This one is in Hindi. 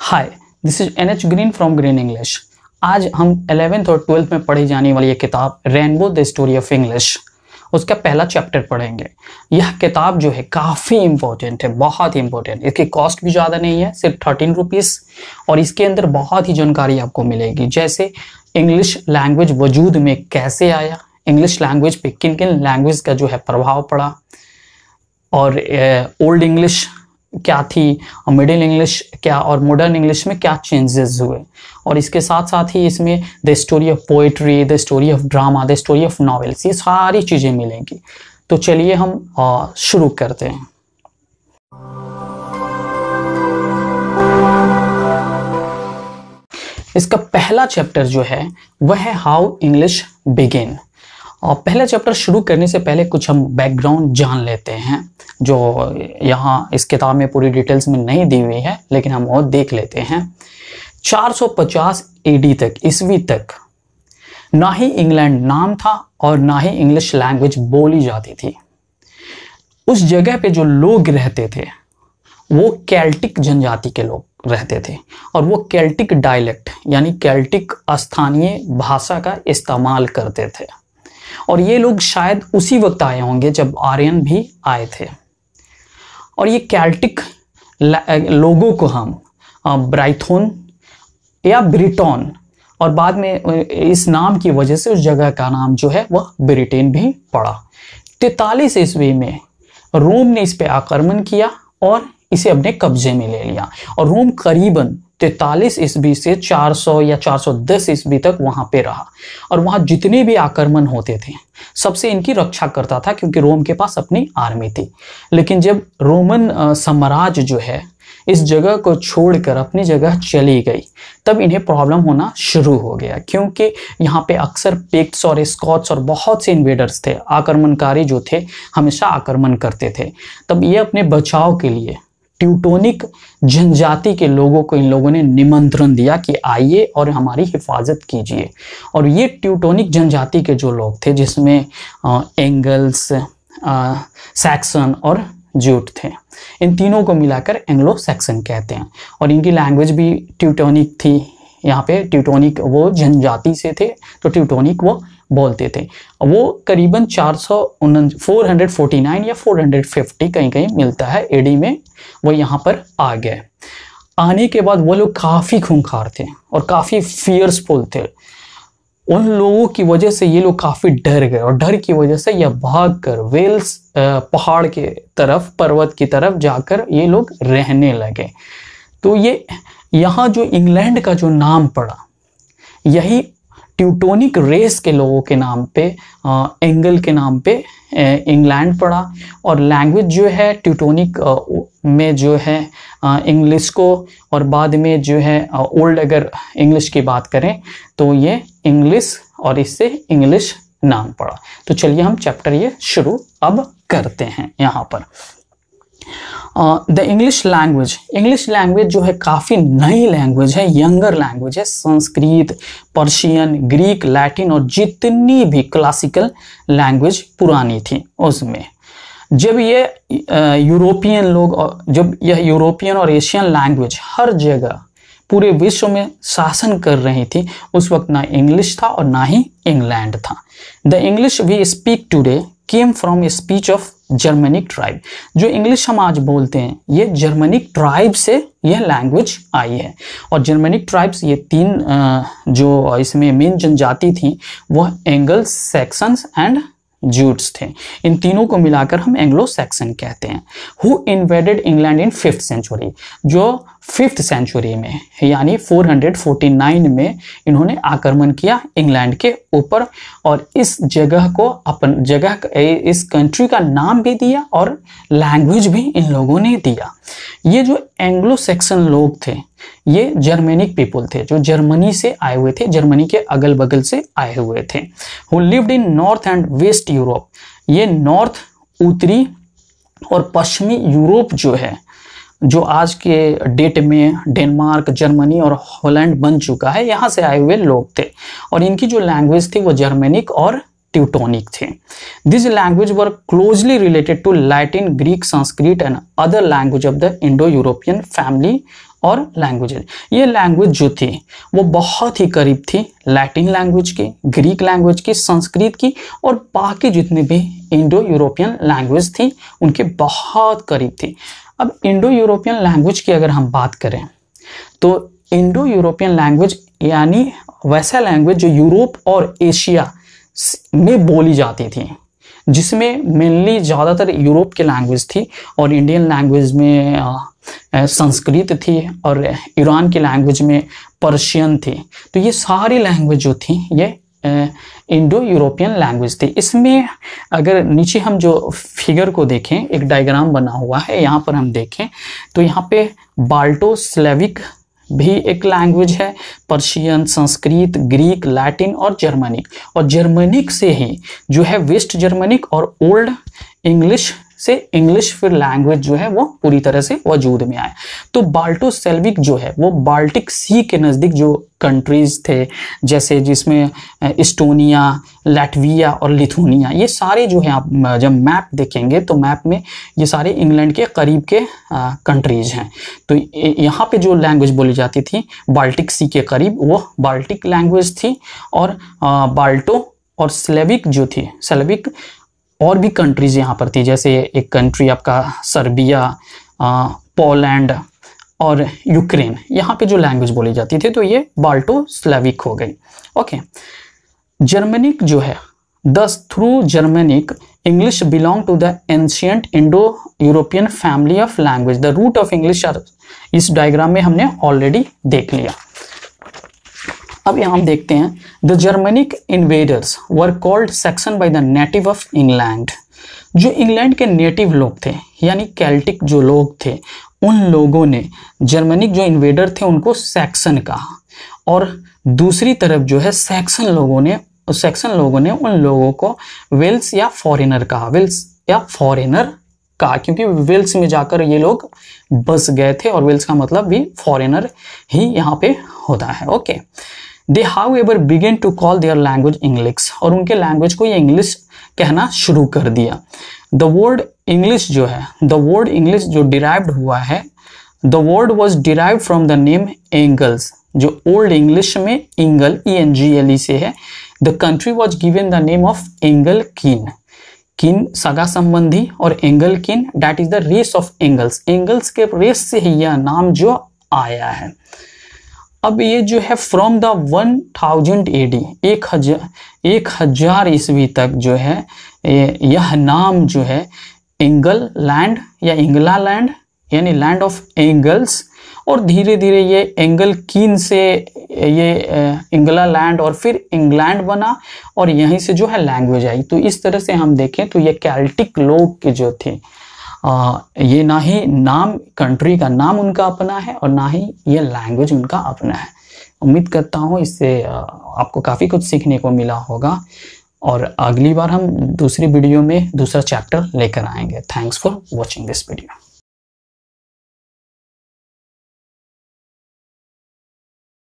hi this is N H Green from Green English आज हम एलेवेंथ और ट्वेल्थ में पढ़ी जाने वाली यह किताब Rainbow the story of English उसका पहला चैप्टर पढ़ेंगे यह किताब जो है काफ़ी इंपॉर्टेंट है बहुत ही इंपॉर्टेंट इसकी कॉस्ट भी ज़्यादा नहीं है सिर्फ थर्टीन रुपीज़ और इसके अंदर बहुत ही जानकारी आपको मिलेगी जैसे इंग्लिश लैंग्वेज वजूद में कैसे आया इंग्लिश लैंग्वेज पे किन किन लैंग्वेज का जो है प्रभाव पड़ा और ओल्ड इंग्लिश क्या थी मिडिल इंग्लिश क्या और मॉडर्न इंग्लिश में क्या चेंजेस हुए और इसके साथ साथ ही इसमें the story of poetry the story of drama the story of novels ये सारी चीज़ें मिलेंगी तो चलिए हम शुरू करते हैं इसका पहला चैप्टर जो है वह है हाउ इंग्लिश बिगिन और पहला चैप्टर शुरू करने से पहले कुछ हम बैकग्राउंड जान लेते हैं जो यहाँ इस किताब में पूरी डिटेल्स में नहीं दी हुई है लेकिन हम और देख लेते हैं 450 एडी तक ईस्वी तक ना ही इंग्लैंड नाम था और ना ही इंग्लिश लैंग्वेज बोली जाती थी उस जगह पे जो लोग रहते थे वो कैल्टिक जनजाति के लोग रहते थे और वो कैल्टिक डायलेक्ट यानी कैल्टिक स्थानीय भाषा का इस्तेमाल करते थे और ये लोग शायद उसी वक्त आए होंगे जब आर्यन भी आए थे और ये कैल्टिक लोगों को हम ब्राइथोन या ब्रिटोन और बाद में इस नाम की वजह से उस जगह का नाम जो है वह ब्रिटेन भी पड़ा तैतालीस ईस्वी में रोम ने इस पर आक्रमण किया और इसे अपने कब्जे में ले लिया और रोम करीबन तैतालीस ईस्वी से 400 या 410 ईस्वी तक वहां पे रहा और वहाँ जितने भी आक्रमण होते थे सबसे इनकी रक्षा करता था क्योंकि रोम के पास अपनी आर्मी थी लेकिन जब रोमन साम्राज्य जो है इस जगह को छोड़कर अपनी जगह चली गई तब इन्हें प्रॉब्लम होना शुरू हो गया क्योंकि यहाँ पे अक्सर पेक्ट्स और स्कॉट्स और बहुत से इन्वेडर्स थे आक्रमणकारी जो थे हमेशा आक्रमण करते थे तब ये अपने बचाव के लिए ट्यूटोनिक जनजाति के लोगों को इन लोगों ने निमंत्रण दिया कि आइए और हमारी हिफाजत कीजिए और ये ट्यूटोनिक जनजाति के जो लोग थे जिसमें एंगल्स सैक्सन और ज्यूट थे इन तीनों को मिलाकर एंग्लो सैक्सन कहते हैं और इनकी लैंग्वेज भी ट्यूटोनिक थी यहाँ पे ट्यूटोनिक वो जनजाति से थे तो ट्यूटोनिक वो बोलते थे वो करीबन चार सौ या 450 कहीं कहीं मिलता है एडी में वो यहाँ पर आ गए आने के बाद वो लोग काफ़ी खूंखार थे और काफ़ी फियर्सफुल थे उन लोगों की वजह से ये लोग काफ़ी डर गए और डर की वजह से यह भाग कर वेल्स पहाड़ के तरफ पर्वत की तरफ जाकर ये लोग रहने लगे तो ये यहाँ जो इंग्लैंड का जो नाम पड़ा यही ट्यूटोनिक रेस के लोगों के नाम पे एंगल के नाम पे इंग्लैंड पड़ा और लैंग्वेज जो है ट्यूटोनिक में जो है इंग्लिश को और बाद में जो है ओल्ड अगर इंग्लिश की बात करें तो ये इंग्लिश और इससे इंग्लिश नाम पड़ा तो चलिए हम चैप्टर ये शुरू अब करते हैं यहाँ पर the English language English language जो है काफ़ी नई लैंग्वेज है यंगर लैंग्वेज है संस्कृत पर्शियन ग्रीक लैटिन और जितनी भी क्लासिकल लैंग्वेज पुरानी थी उसमें जब ये यूरोपियन uh, लोग जब यह यूरोपियन और एशियन लैंग्वेज हर जगह पूरे विश्व में शासन कर रही थी उस वक्त ना इंग्लिश था और ना ही इंग्लैंड था the English we speak today came from speech of Germanic tribe जो इंग्लिश हम आज बोलते हैं ये जर्मनिक ट्राइब से यह लैंग्वेज आई है और जर्मनिक ट्राइब्स ये तीन जो इसमें मेन जनजाति थी वह एंगल सेक्सन्स एंड जूट्स थे इन तीनों को मिलाकर हम एंग्लो सैक्सन कहते हैं who invaded England in fifth century जो फिफ्थ सेंचुरी में यानी 449 में इन्होंने आक्रमण किया इंग्लैंड के ऊपर और इस जगह को अपन जगह इस कंट्री का नाम भी दिया और लैंग्वेज भी इन लोगों ने दिया ये जो एंग्लो सेक्सन लोग थे ये जर्मेनिक पीपल थे जो जर्मनी से आए हुए थे जर्मनी के अगल बगल से आए हुए थे who lived in north and west Europe ये नॉर्थ उत्तरी और पश्चिमी यूरोप जो है जो आज के डेट में डेनमार्क जर्मनी और हॉलैंड बन चुका है यहाँ से आए हुए लोग थे और इनकी जो लैंग्वेज थी वो जर्मेनिक और ट्यूटोनिक थे this language were closely related to Latin Greek Sanskrit and other language of the Indo European family और लैंग्वेजेज ये लैंग्वेज जो थी वो बहुत ही करीब थी लैटिन लैंग्वेज की ग्रीक लैंग्वेज की संस्कृत की और बाकी जितनी भी इंडो यूरोपियन लैंग्वेज थी उनके बहुत करीब थी अब इंडो यूरोपियन लैंग्वेज की अगर हम बात करें तो इंडो यूरोपियन लैंग्वेज यानी वैसा लैंग्वेज जो यूरोप और एशिया में बोली जाती थी जिसमें मेनली ज़्यादातर यूरोप की लैंग्वेज थी और इंडियन लैंग्वेज में संस्कृत थी और ईरान की लैंग्वेज में पर्शियन थी तो ये सारी लैंग्वेज जो थी ये इंडो यूरोपियन लैंग्वेज थी इसमें अगर नीचे हम जो फिगर को देखें एक डायग्राम बना हुआ है यहाँ पर हम देखें तो यहाँ पे बाल्टो स्लेविक भी एक लैंग्वेज है पर्शियन संस्कृत ग्रीक लैटिन और जर्मनिक और जर्मनिक से ही जो है वेस्ट जर्मनिक और ओल्ड इंग्लिश से इंग्लिश फिर लैंग्वेज जो है वो पूरी तरह से वजूद में आए तो बाल्टो सेल्विक जो है वो बाल्टिक सी के नज़दीक जो कंट्रीज़ थे जैसे जिसमें इस्टोनिया लैटविया और लिथुनिया ये सारे जो है आप जब मैप देखेंगे तो मैप में ये सारे इंग्लैंड के करीब के कंट्रीज़ हैं तो यहाँ पे जो लैंग्वेज बोली जाती थी बाल्टिक सी के करीब वो बाल्टिक लैंग्वेज थी और बाल्टो और सेल्विक जो थी सेल्विक और भी कंट्रीज यहाँ पर थी जैसे एक कंट्री आपका सर्बिया पोलैंड और यूक्रेन यहाँ पे जो लैंग्वेज बोली जाती थी तो ये बाल्टो स्लेविक हो गई ओके जर्मनिक जो है दस through Germanic English belong to the ancient Indo European family of language the root of English इस डायग्राम में हमने ऑलरेडी देख लिया अब यहाँ हम देखते हैं the Germanic invaders were called Saxons by the native of England जो इंग्लैंड के नेटिव लोग थे यानी कैल्टिक जो लोग थे उन लोगों ने जर्मनिक जो इन्वेडर थे उनको सैक्सन कहा और दूसरी तरफ जो है सैक्सन लोगों ने सैक्सन लोगों ने उन लोगों को वेल्स या फॉरेनर कहा वेल्स या फॉरेनर कहा क्योंकि वेल्स में जाकर ये लोग बस गए थे और वेल्स का मतलब भी फॉरेनर ही यहाँ पे होता है okay they however began to call their language English और उनके लैंग्वेज को ये इंग्लिश कहना शुरू कर दिया द वर्ड इंग्लिश जो है द वर्ड इंग्लिश जो डिराइव्ड हुआ है the word was derive from the name Angles जो ओल्ड इंग्लिश में Engle E N G L E से है the country was given the name of Angle kin kin सगा संबंधी और Angle kin that is the race of Angles Angles के रेस से ही यह नाम जो आया है अब ये जो है from the one thousand A D एक हजार एक हजार ईस्वी तक जो है यह नाम जो है एंगल लैंड या इंगला लैंड यानी लैंड ऑफ एंगल्स और धीरे धीरे ये एंगल कीन से ये इंगला लैंड और फिर इंग्लैंड बना और यहीं से जो है लैंग्वेज आई तो इस तरह से हम देखें तो ये कैल्टिक लोग के जो थे आ, ये ना ही नाम कंट्री का नाम उनका अपना है और ना ही ये लैंग्वेज उनका अपना है उम्मीद करता हूँ इससे आपको काफ़ी कुछ सीखने को मिला होगा और अगली बार हम दूसरी वीडियो में दूसरा चैप्टर लेकर आएंगे thanks for watching this video